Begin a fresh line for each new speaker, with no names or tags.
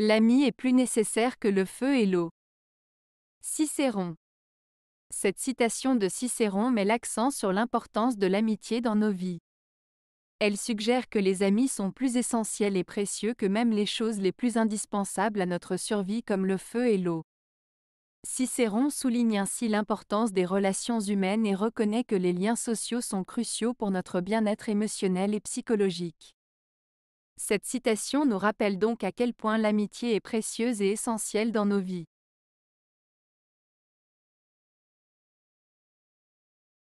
L'ami est plus nécessaire que le feu et l'eau. Cicéron. Cette citation de Cicéron met l'accent sur l'importance de l'amitié dans nos vies. Elle suggère que les amis sont plus essentiels et précieux que même les choses les plus indispensables à notre survie comme le feu et l'eau. Cicéron souligne ainsi l'importance des relations humaines et reconnaît que les liens sociaux sont cruciaux pour notre bien-être émotionnel et psychologique. Cette citation nous rappelle donc à quel point l'amitié est précieuse et essentielle dans nos vies.